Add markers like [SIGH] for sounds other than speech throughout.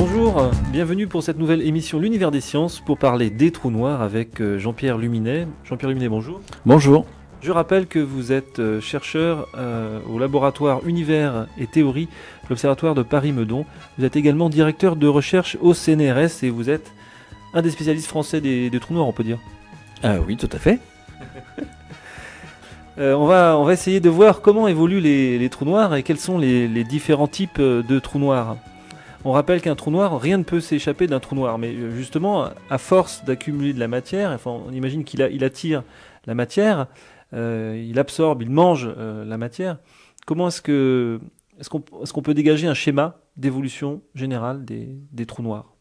Bonjour, bienvenue pour cette nouvelle émission L'univers des sciences pour parler des trous noirs avec euh, Jean-Pierre Luminet. Jean-Pierre Luminet, bonjour. Bonjour. Je rappelle que vous êtes euh, chercheur euh, au laboratoire Univers et Théorie l'Observatoire de Paris-Meudon. Vous êtes également directeur de recherche au CNRS et vous êtes un des spécialistes français des, trous noirs, on peut dire. Ah oui, tout à fait. [LAUGHS] on, va, on va essayer de voir comment évoluent les, trous noirs et quels sont les différents types de trous noirs. On rappelle qu'un trou noir, rien ne peut s'échapper d'un trou noir, mais euh, justement, à force d'accumuler de la matière, enfin, on imagine qu'il il attire la matière, euh, il absorbe, il mange euh, la matière. Comment est-ce que est-ce qu'on peut dégager un schéma d'évolution générale des trous noirs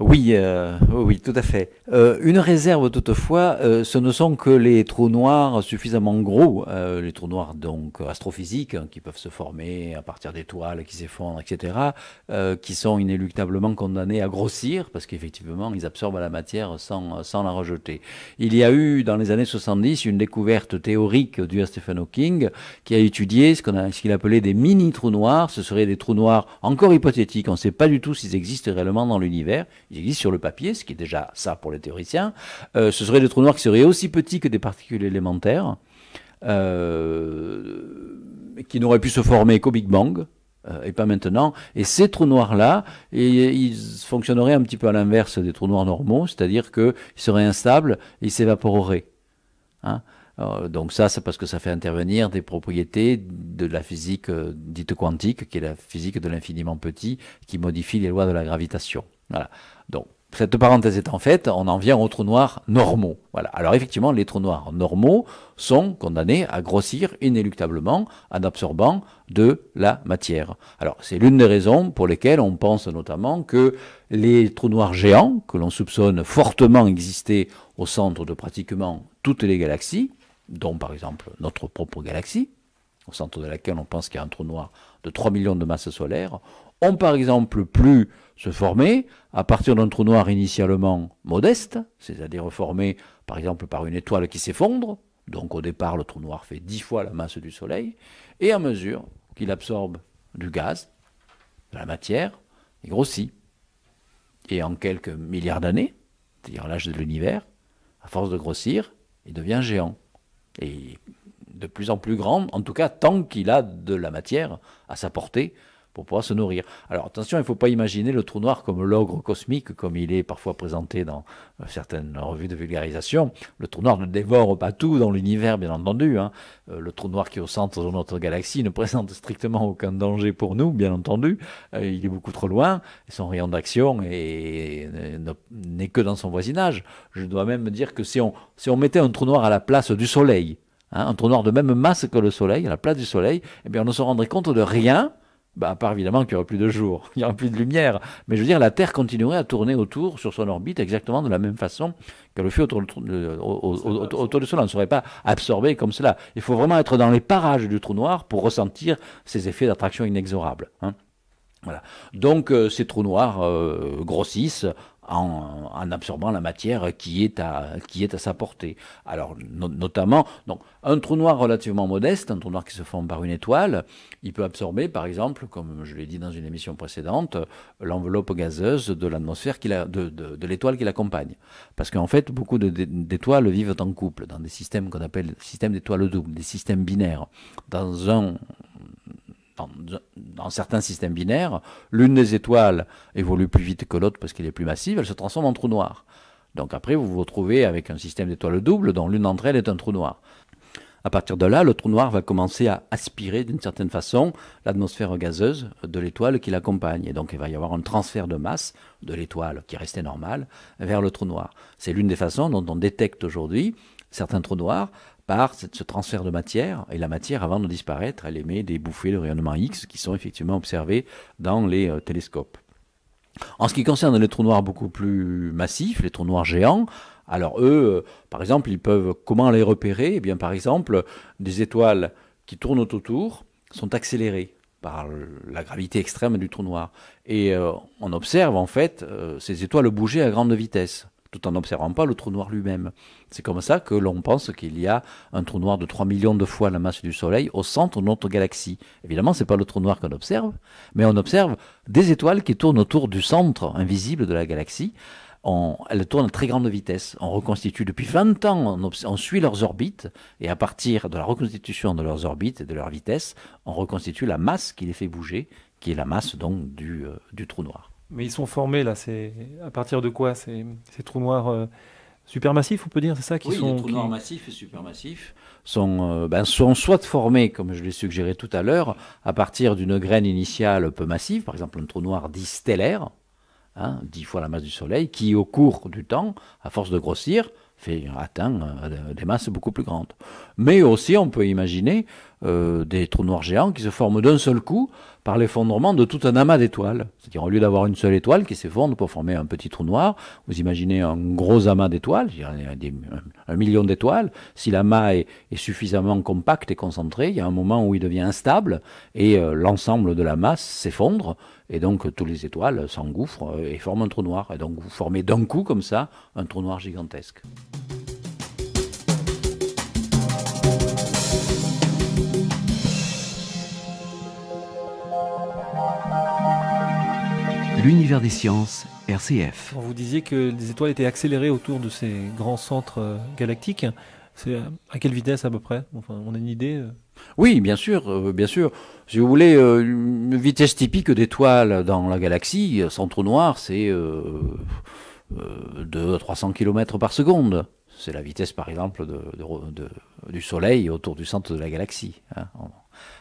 euh, oui, oui, tout à fait. Euh, une réserve toutefois, euh, ce ne sont que les trous noirs suffisamment gros, les trous noirs donc astrophysiques hein, qui peuvent se former à partir d'étoiles qui s'effondrent, etc., qui sont inéluctablement condamnés à grossir parce qu'effectivement ils absorbent la matière sans, sans la rejeter. Il y a eu dans les années 70 une découverte théorique due à Stephen Hawking qui a étudié ce qu'on ce qu'il appelait des mini trous noirs. Ce seraient des trous noirs encore hypothétiques, on ne sait pas du tout s'ils existent réellement dans l'univers ils existent sur le papier, ce qui est déjà ça pour les théoriciens. Euh, ce serait des trous noirs qui seraient aussi petits que des particules élémentaires, euh, qui n'auraient pu se former qu'au Big Bang, euh, et pas maintenant. Et ces trous noirs-là, ils fonctionneraient un petit peu à l'inverse des trous noirs normaux, c'est-à-dire qu'ils seraient instables ils s'évaporeraient. Hein. donc ça, c'est parce que ça fait intervenir des propriétés de la physique dite quantique, qui est la physique de l'infiniment petit, qui modifie les lois de la gravitation. Voilà. Donc, cette parenthèse étant faite, on en vient aux trous noirs normaux. Voilà. Alors effectivement, les trous noirs normaux sont condamnés à grossir inéluctablement en absorbant de la matière. Alors c'est l'une des raisons pour lesquelles on pense notamment que les trous noirs géants, que l'on soupçonne fortement exister au centre de pratiquement toutes les galaxies, dont par exemple notre propre galaxie, au centre de laquelle on pense qu'il y a un trou noir de 3 millions de masses solaires, ont par exemple plus se former à partir d'un trou noir initialement modeste, c'est-à-dire formé par exemple par une étoile qui s'effondre, donc au départ le trou noir fait dix fois la masse du Soleil, et à mesure qu'il absorbe du gaz, de la matière, il grossit. Et en quelques milliards d'années, c'est-à-dire l'âge de l'univers, à force de grossir, il devient géant. Et de plus en plus grand, en tout cas tant qu'il a de la matière à sa portée pour pouvoir se nourrir. Alors attention, il ne faut pas imaginer le trou noir comme l'ogre cosmique, comme il est parfois présenté dans euh, certaines revues de vulgarisation. Le trou noir ne dévore pas tout dans l'univers, bien entendu. Hein. Euh, le trou noir qui est au centre de notre galaxie ne présente strictement aucun danger pour nous, bien entendu. Euh, il est beaucoup trop loin, son rayon d'action n'est que dans son voisinage. Je dois même dire que si on, si on mettait un trou noir à la place du Soleil, hein, un trou noir de même masse que le Soleil, à la place du Soleil, eh bien on ne se rendrait compte de rien bah, à part évidemment qu'il n'y aurait plus de jour, [LAUGHS] il n'y aurait plus de lumière. Mais je veux dire, la Terre continuerait à tourner autour sur son orbite exactement de la même façon que le feu autour, de, du Soleil. On ne serait pas absorbé comme cela. Il faut vraiment être dans les parages du trou noir pour ressentir ces effets d'attraction inexorables. Hein. Voilà. Donc euh, ces trous noirs euh, grossissent en, absorbant la matière qui est à, qui est à sa portée. Alors, notamment, donc, un trou noir relativement modeste, un trou noir qui se forme par une étoile, il peut absorber, par exemple, comme je l'ai dit dans une émission précédente, l'enveloppe gazeuse de l'atmosphère de, de l'étoile qui l'accompagne. Parce qu'en fait, beaucoup d'étoiles vivent en couple, dans des systèmes qu'on appelle systèmes d'étoiles doubles, des systèmes binaires. Dans un dans, certains systèmes binaires, l'une des étoiles évolue plus vite que l'autre parce qu'elle est plus massive, elle se transforme en trou noir. Donc après, vous vous retrouvez avec un système d'étoiles doubles dont l'une d'entre elles est un trou noir. À partir de là, le trou noir va commencer à aspirer d'une certaine façon l'atmosphère gazeuse de l'étoile qui l'accompagne. Et donc il va y avoir un transfert de masse de l'étoile qui restait normale vers le trou noir. C'est l'une des façons dont on détecte aujourd'hui certains trous noirs par ce transfert de matière. Et la matière, avant de disparaître, elle émet des bouffées de rayonnement X qui sont effectivement observées dans les euh, télescopes. En ce qui concerne les trous noirs beaucoup plus massifs, les trous noirs géants, alors eux, euh, par exemple, ils peuvent comment les repérer Eh bien, par exemple, des étoiles qui tournent autour sont accélérées par la gravité extrême du trou noir. Et euh, on observe en fait ces étoiles bouger à grande vitesse tout en n'observant pas le trou noir lui-même. C'est comme ça que l'on pense qu'il y a un trou noir de 3 millions de fois la masse du Soleil au centre de notre galaxie. Évidemment, ce n'est pas le trou noir qu'on observe, mais on observe des étoiles qui tournent autour du centre invisible de la galaxie. elles tournent à très grande vitesse. On reconstitue depuis 20 ans, on, suit leurs orbites, et à partir de la reconstitution de leurs orbites et de leur vitesse, on reconstitue la masse qui les fait bouger, qui est la masse donc du euh, trou noir mais ils sont formés là. C'est à partir de quoi ces, trous noirs euh, supermassifs, on peut dire, c'est ça qui oui, sont. Les trous noirs massifs et supermassifs sont, euh, ben, sont soit formés, comme je l'ai suggéré tout à l'heure, à partir d'une graine initiale peu massive, par exemple un trou noir dit stellaire, hein, fois la masse du Soleil, qui au cours du temps, à force de grossir, fait, atteint euh, des masses beaucoup plus grandes. Mais aussi, on peut imaginer euh, des trous noirs géants qui se forment d'un seul coup par l'effondrement de tout un amas d'étoiles. C'est-à-dire, au lieu d'avoir une seule étoile qui s'effondre pour former un petit trou noir, vous imaginez un gros amas d'étoiles, un million d'étoiles. Si l'amas est, suffisamment compact et concentré, il y a un moment où il devient instable et euh, l'ensemble de la masse s'effondre et donc, toutes les étoiles s'engouffrent euh, et forment un trou noir. Et donc, vous formez d'un coup, comme ça, un trou noir gigantesque. L'univers des sciences, RCF. Vous disiez que les étoiles étaient accélérées autour de ces grands centres euh, galactiques. à quelle vitesse à peu près enfin, On a une idée euh oui, bien sûr, euh, bien sûr. Si vous voulez, euh, une vitesse typique d'étoiles dans la galaxie, centre euh, trou noir, c'est euh, 200 à 300 km par seconde. C'est la vitesse, par exemple, du Soleil autour du centre de la galaxie. Hein.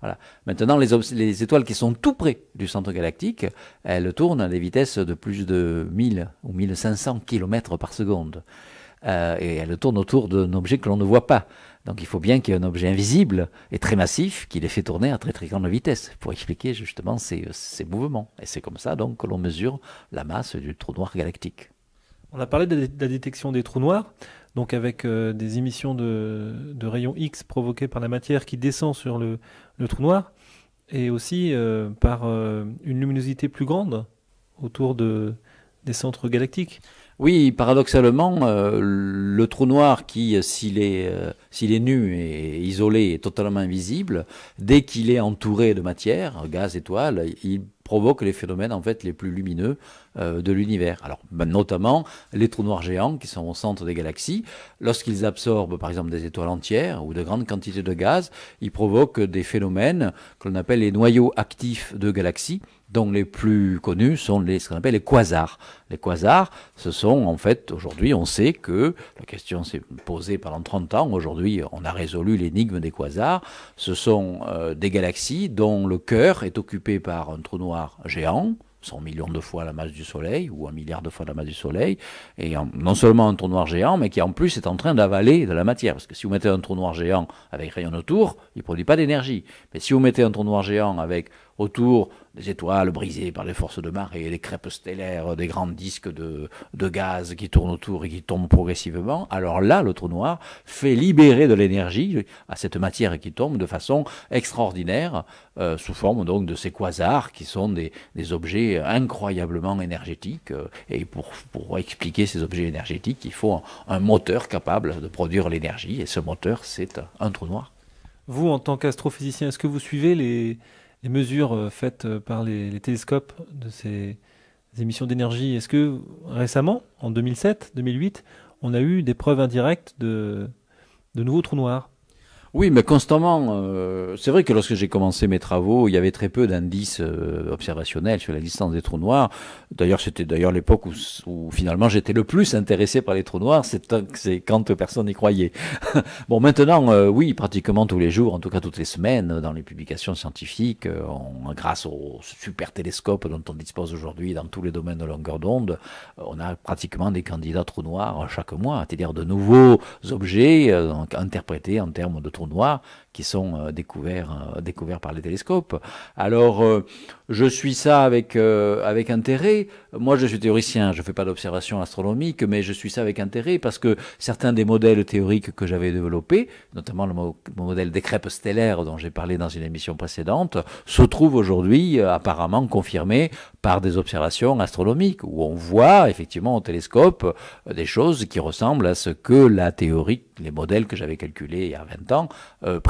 Voilà. Maintenant, les, les, étoiles qui sont tout près du centre galactique, elles tournent à des vitesses de plus de 1000 ou 1500 km par seconde. et elles tournent autour d'un objet que l'on ne voit pas. Donc il faut bien qu'il y ait un objet invisible et très massif qui les fait tourner à très très grande vitesse pour expliquer justement ces, euh, mouvements. Et c'est comme ça donc que l'on mesure la masse du trou noir galactique. On a parlé de la détection des trous noirs, donc avec euh, des émissions de, rayons X provoquées par la matière qui descend sur le, trou noir, et aussi euh, par une luminosité plus grande autour de, des centres galactiques. Oui, paradoxalement, euh, le trou noir qui, euh, s'il est, euh, s'il est nu et isolé, est totalement invisible, dès qu'il est entouré de matière, gaz, étoiles, il provoque les phénomènes en fait les plus lumineux de l'univers. Alors ben, notamment les trous noirs géants qui sont au centre des galaxies, lorsqu'ils absorbent par exemple des étoiles entières ou de grandes quantités de gaz, ils provoquent des phénomènes que l'on appelle les noyaux actifs de galaxies donc les plus connus sont les, ce qu'on appelle les quasars. Les quasars, ce sont en fait, aujourd'hui on sait que, la question s'est posée pendant 30 ans, aujourd'hui on a résolu l'énigme des quasars, ce sont euh, des galaxies dont le cœur est occupé par un trou noir géant, 100 millions de fois la masse du Soleil, ou un milliard de fois la masse du Soleil, et non seulement un trou noir géant, mais qui en plus est en train d'avaler de la matière. Parce que si vous mettez un trou noir géant avec rien autour, il ne produit pas d'énergie. Mais si vous mettez un trou noir géant avec autour des étoiles brisées par les forces de marée, les crêpes stellaires, des grands disques de, gaz qui tournent autour et qui tombent progressivement, alors là, le trou noir fait libérer de l'énergie à cette matière qui tombe de façon extraordinaire, euh, sous forme donc de ces quasars qui sont des, objets incroyablement énergétiques. Euh, et pour, expliquer ces objets énergétiques, il faut un, moteur capable de produire l'énergie, et ce moteur, c'est un trou noir. Vous, en tant qu'astrophysicien, est-ce que vous suivez les les mesures euh, faites euh, par les, télescopes de ces émissions d'énergie, est-ce que récemment, en 2007, 2008, on a eu des preuves indirectes de, de nouveaux trous noirs oui, mais constamment. Euh, c'est vrai que lorsque j'ai commencé mes travaux, il y avait très peu d'indices euh, observationnels sur la distance des trous noirs. D'ailleurs, c'était d'ailleurs l'époque où, finalement j'étais le plus intéressé par les trous noirs, c'est quand personne n'y croyait. [LAUGHS] bon, maintenant, euh, oui, pratiquement tous les jours, en tout cas toutes les semaines, dans les publications scientifiques, grâce au super télescope dont on dispose aujourd'hui dans tous les domaines de longueur d'onde, on a pratiquement des candidats trous noirs chaque mois, c'est-à-dire de nouveaux objets interprétés en termes de trous noirs qui sont euh, découverts, euh, découverts par les télescopes. Alors, euh, je suis ça avec, avec intérêt. Moi, je suis théoricien, je ne fais pas d'observation astronomique, mais je suis ça avec intérêt parce que certains des modèles théoriques que j'avais développés, notamment le modèle des crêpes stellaires dont j'ai parlé dans une émission précédente, se trouvent aujourd'hui apparemment confirmés par des observations astronomiques où on voit effectivement au télescope des choses qui ressemblent à ce que la théorie les modèles que j'avais calculés il y a 20 ans euh,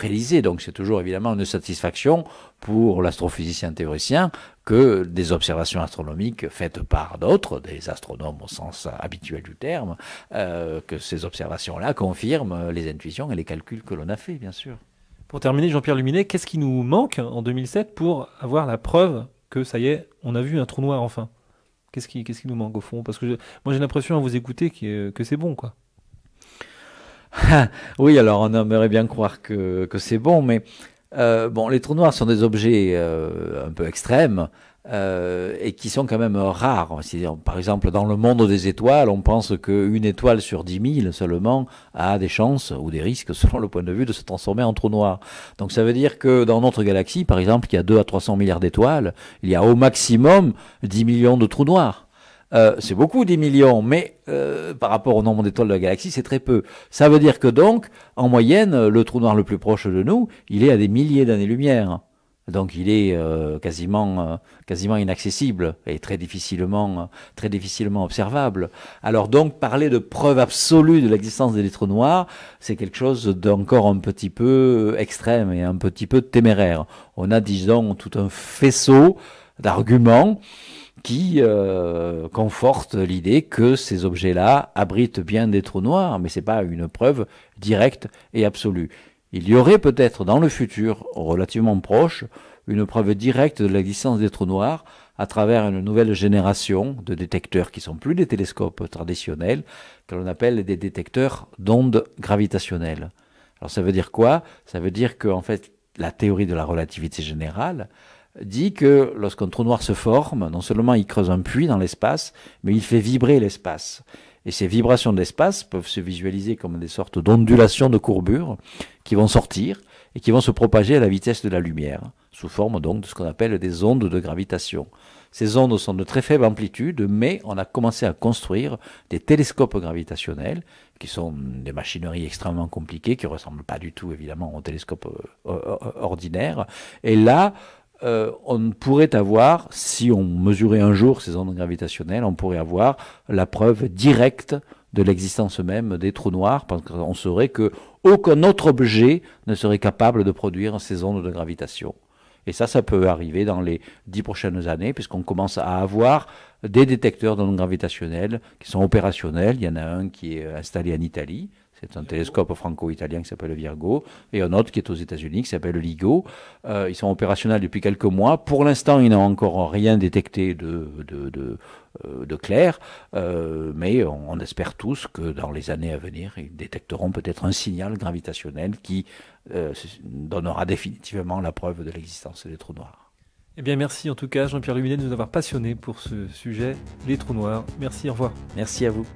Donc c'est toujours évidemment une satisfaction pour l'astrophysicien théoricien que des observations astronomiques faites par d'autres, des astronomes au sens habituel du terme, euh, que ces observations-là confirment les intuitions et les calculs que l'on a faits, bien sûr. Pour terminer, Jean-Pierre Luminet, qu'est-ce qui nous manque en 2007 pour avoir la preuve que ça y est, on a vu un trou noir enfin Qu'est-ce qui, nous manque au fond Parce que moi j'ai l'impression à vous écouter que, que c'est bon, quoi. [LAUGHS] oui, alors on aimerait bien croire que, c'est bon, mais euh, bon, les trous noirs sont des objets euh, un peu extrêmes. Euh, et qui sont quand même rares. Par exemple, dans le monde des étoiles, on pense qu'une étoile sur 10 000 seulement a des chances ou des risques, selon le point de vue, de se transformer en trou noir. Donc ça veut dire que dans notre galaxie, par exemple, qui a 2 à 300 milliards d'étoiles, il y a au maximum 10 millions de trous noirs. Euh, c'est beaucoup 10 millions, mais euh, par rapport au nombre d'étoiles de la galaxie, c'est très peu. Ça veut dire que donc, en moyenne, le trou noir le plus proche de nous, il est à des milliers d'années-lumière. Donc il est euh, quasiment, quasiment inaccessible et très difficilement, très difficilement observable. Alors donc parler de preuve absolue de l'existence des trous noirs, c'est quelque chose d'encore un petit peu extrême et un petit peu téméraire. On a disons tout un faisceau d'arguments qui euh, conforte l'idée que ces objets-là abritent bien des trous noirs, mais ce n'est pas une preuve directe et absolue. Il y aurait peut-être dans le futur, relativement proche, une preuve directe de l'existence des trous noirs à travers une nouvelle génération de détecteurs qui sont plus des télescopes traditionnels, que l'on appelle des détecteurs d'ondes gravitationnelles. Alors ça veut dire quoi Ça veut dire que en fait la théorie de la relativité générale dit que lorsqu'un trou noir se forme, non seulement il creuse un puits dans l'espace, mais il fait vibrer l'espace. Et ces vibrations de l'espace peuvent se visualiser comme des sortes d'ondulations de courbure qui vont sortir et qui vont se propager à la vitesse de la lumière, sous forme donc de ce qu'on appelle des ondes de gravitation. Ces ondes sont de très faible amplitude, mais on a commencé à construire des télescopes gravitationnels, qui sont des machineries extrêmement compliquées, qui ressemblent pas du tout évidemment aux télescopes euh, euh, ordinaires. Et là, euh, on pourrait avoir, si on mesurait un jour ces ondes gravitationnelles, on pourrait avoir la preuve directe de l'existence même des trous noirs, parce qu'on saurait que aucun autre objet ne serait capable de produire ces ondes de gravitation. Et ça, ça peut arriver dans les dix prochaines années, puisqu'on commence à avoir des détecteurs d'ondes gravitationnelles qui sont opérationnels. Il y en a un qui est installé en Italie, c'est un télescope franco-italien qui s'appelle Virgo et un autre qui est aux États-Unis qui s'appelle LIGO. Euh, ils sont opérationnels depuis quelques mois. Pour l'instant, ils n'ont encore rien détecté de, de, euh, clair, euh, mais on, espère tous que dans les années à venir, ils détecteront peut-être un signal gravitationnel qui donnera définitivement la preuve de l'existence des trous noirs. Eh bien, merci en tout cas, Jean-Pierre Luminet, de nous avoir passionnés pour ce sujet, les trous noirs. Merci, au revoir. Merci à vous.